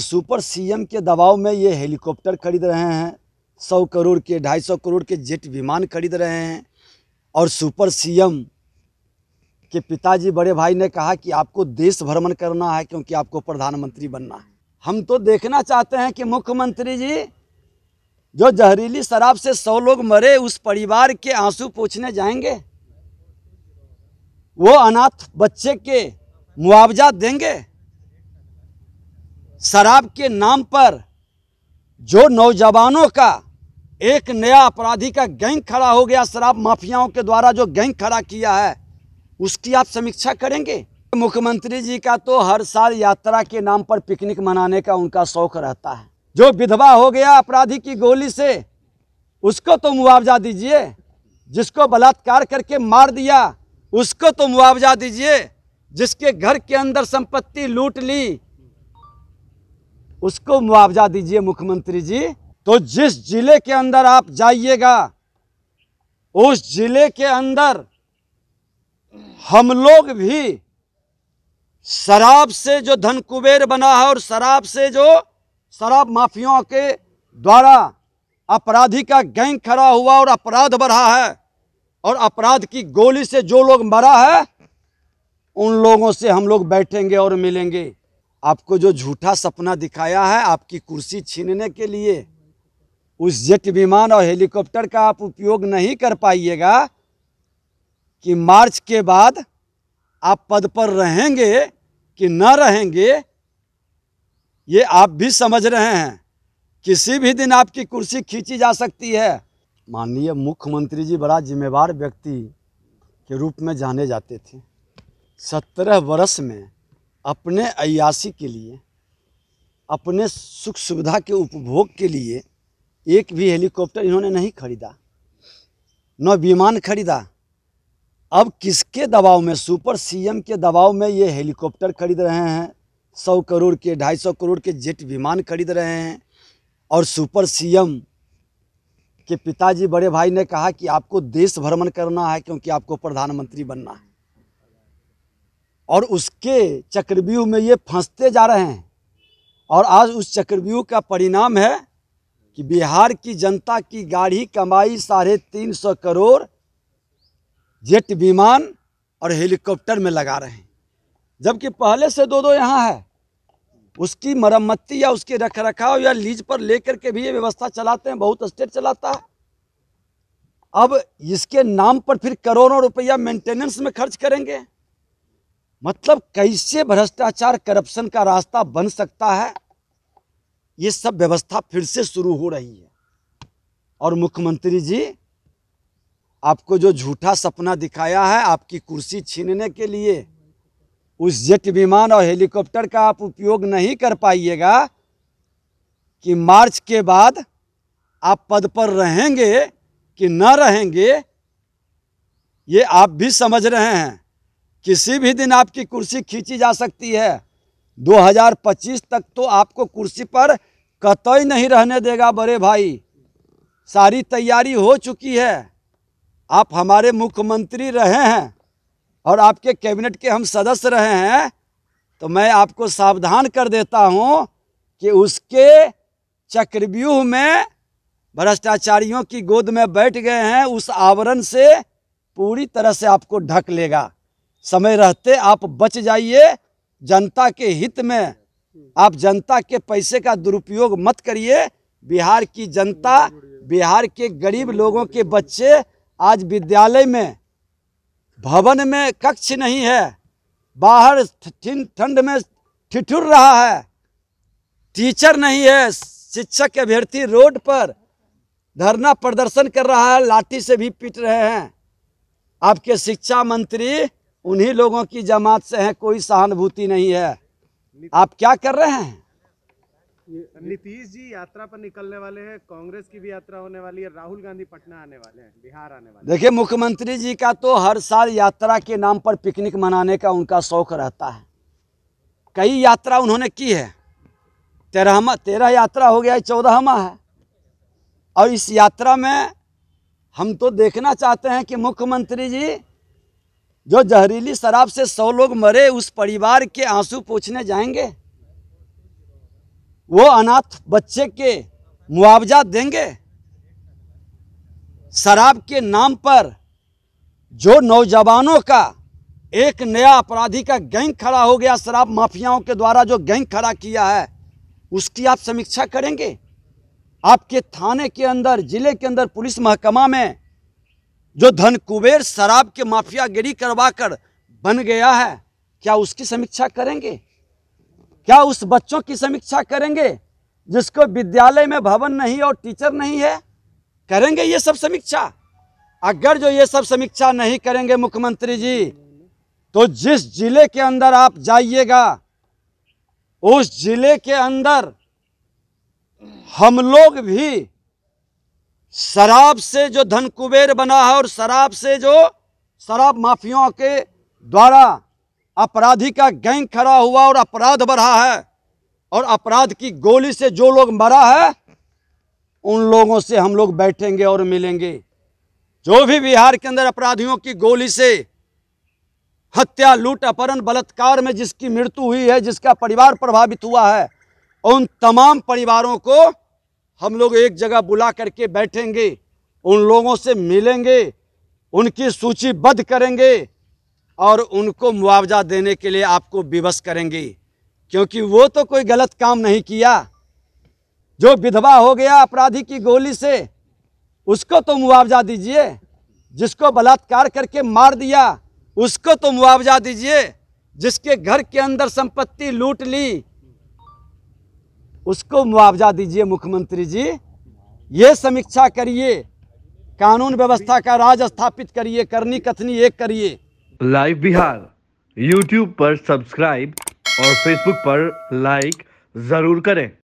super CM के दबाव में ये हेलीकॉप्टर खरीद रहे हैं सौ करोड़ के ढाई सौ करोड़ के जेट विमान खरीद रहे हैं और सुपर सीएम के पिताजी बड़े भाई ने कहा कि आपको देश भ्रमण करना है क्योंकि आपको प्रधानमंत्री बनना है हम तो देखना चाहते हैं कि मुख्यमंत्री जी जो जहरीली शराब से सौ लोग मरे उस परिवार के आंसू पूछने जाएंगे वो अनाथ बच्चे के मुआवजा देंगे शराब के नाम पर जो नौजवानों का एक नया अपराधी का गैंग खड़ा हो गया शराब माफियाओं के द्वारा जो गैंग खड़ा किया है उसकी आप समीक्षा करेंगे मुख्यमंत्री जी का तो हर साल यात्रा के नाम पर पिकनिक मनाने का उनका शौक रहता है जो विधवा हो गया अपराधी की गोली से उसको तो मुआवजा दीजिए जिसको बलात्कार करके मार दिया उसको तो मुआवजा दीजिए जिसके घर के अंदर संपत्ति लूट ली उसको मुआवजा दीजिए मुख्यमंत्री जी तो जिस जिले के अंदर आप जाइएगा उस जिले के अंदर हम लोग भी शराब से जो धन कुबेर बना है और शराब से जो शराब माफियाओं के द्वारा अपराधी का गैंग खड़ा हुआ और अपराध बढ़ा है और अपराध की गोली से जो लोग मरा है उन लोगों से हम लोग बैठेंगे और मिलेंगे आपको जो झूठा सपना दिखाया है आपकी कुर्सी छीनने के लिए उस जेट विमान और हेलीकॉप्टर का आप उपयोग नहीं कर पाइएगा कि मार्च के बाद आप पद पर रहेंगे कि न रहेंगे ये आप भी समझ रहे हैं किसी भी दिन आपकी कुर्सी खींची जा सकती है माननीय मुख्यमंत्री जी बड़ा जिम्मेवार व्यक्ति के रूप में जाने जाते थे सत्रह वर्ष में अपने अयासी के लिए अपने सुख सुविधा के उपभोग के लिए एक भी हेलीकॉप्टर इन्होंने नहीं खरीदा न विमान खरीदा अब किसके दबाव में सुपर सीएम के दबाव में ये हेलीकॉप्टर खरीद रहे हैं सौ करोड़ के ढाई सौ करोड़ के जेट विमान खरीद रहे हैं और सुपर सीएम के पिताजी बड़े भाई ने कहा कि आपको देश भ्रमण करना है क्योंकि आपको प्रधानमंत्री बनना है और उसके चक्रव्यूह में ये फंसते जा रहे हैं और आज उस चक्रव्यूह का परिणाम है कि बिहार की जनता की गाढ़ी कमाई साढ़े तीन सौ करोड़ जेट विमान और हेलीकॉप्टर में लगा रहे हैं जबकि पहले से दो दो यहाँ है उसकी मरम्मती या उसके रख रखाव या लीज पर लेकर के भी ये व्यवस्था चलाते हैं बहुत स्टेट चलाता है अब इसके नाम पर फिर करोड़ों रुपया मेंटेनेंस में खर्च करेंगे मतलब कैसे भ्रष्टाचार करप्शन का रास्ता बन सकता है ये सब व्यवस्था फिर से शुरू हो रही है और मुख्यमंत्री जी आपको जो झूठा सपना दिखाया है आपकी कुर्सी छीनने के लिए उस जेट विमान और हेलीकॉप्टर का आप उपयोग नहीं कर पाइएगा कि मार्च के बाद आप पद पर रहेंगे कि न रहेंगे ये आप भी समझ रहे हैं किसी भी दिन आपकी कुर्सी खींची जा सकती है 2025 तक तो आपको कुर्सी पर कतई नहीं रहने देगा बड़े भाई सारी तैयारी हो चुकी है आप हमारे मुख्यमंत्री रहे हैं और आपके कैबिनेट के हम सदस्य रहे हैं तो मैं आपको सावधान कर देता हूं कि उसके चक्रव्यूह में भ्रष्टाचारियों की गोद में बैठ गए हैं उस आवरण से पूरी तरह से आपको ढक लेगा समय रहते आप बच जाइए जनता के हित में आप जनता के पैसे का दुरुपयोग मत करिए बिहार की जनता बिहार के गरीब लोगों के बच्चे आज विद्यालय में भवन में कक्ष नहीं है बाहर ठंड में ठिठुर रहा है टीचर नहीं है शिक्षक अभ्यर्थी रोड पर धरना प्रदर्शन कर रहा है लाठी से भी पीट रहे हैं आपके शिक्षा मंत्री उन्हीं लोगों की जमात से है कोई सहानुभूति नहीं है आप क्या कर रहे हैं नीतीश जी यात्रा पर निकलने वाले हैं कांग्रेस की भी यात्रा होने वाली है राहुल गांधी पटना आने वाले हैं बिहार आने वाले देखिए मुख्यमंत्री जी का तो हर साल यात्रा के नाम पर पिकनिक मनाने का उनका शौक रहता है कई यात्रा उन्होंने की है तेरहवा तेरह यात्रा हो गया है माह है और इस यात्रा में हम तो देखना चाहते हैं कि मुख्यमंत्री जी जो जहरीली शराब से सौ लोग मरे उस परिवार के आंसू पोछने जाएंगे वो अनाथ बच्चे के मुआवजा देंगे शराब के नाम पर जो नौजवानों का एक नया अपराधी का गैंग खड़ा हो गया शराब माफियाओं के द्वारा जो गैंग खड़ा किया है उसकी आप समीक्षा करेंगे आपके थाने के अंदर ज़िले के अंदर पुलिस महकमा में जो धन कुबेर शराब के माफिया गिरी करवा कर बन गया है क्या उसकी समीक्षा करेंगे क्या उस बच्चों की समीक्षा करेंगे जिसको विद्यालय में भवन नहीं और टीचर नहीं है करेंगे ये सब समीक्षा अगर जो ये सब समीक्षा नहीं करेंगे मुख्यमंत्री जी तो जिस जिले के अंदर आप जाइएगा उस जिले के अंदर हम लोग भी शराब से जो धन कुबेर बना है और शराब से जो शराब माफियाओं के द्वारा अपराधी का गैंग खड़ा हुआ और अपराध बढ़ा है और अपराध की गोली से जो लोग मरा है उन लोगों से हम लोग बैठेंगे और मिलेंगे जो भी बिहार के अंदर अपराधियों की गोली से हत्या लूट अपहरण बलात्कार में जिसकी मृत्यु हुई है जिसका परिवार प्रभावित हुआ है उन तमाम परिवारों को हम लोग एक जगह बुला करके बैठेंगे उन लोगों से मिलेंगे उनकी सूचीबद्ध करेंगे और उनको मुआवजा देने के लिए आपको विवश करेंगे क्योंकि वो तो कोई गलत काम नहीं किया जो विधवा हो गया अपराधी की गोली से उसको तो मुआवजा दीजिए जिसको बलात्कार करके मार दिया उसको तो मुआवजा दीजिए जिसके घर के अंदर संपत्ति लूट ली उसको मुआवजा दीजिए मुख्यमंत्री जी ये समीक्षा करिए कानून व्यवस्था का राज स्थापित करिए करनी कथनी एक करिए लाइव बिहार यूट्यूब पर सब्सक्राइब और फेसबुक पर लाइक जरूर करें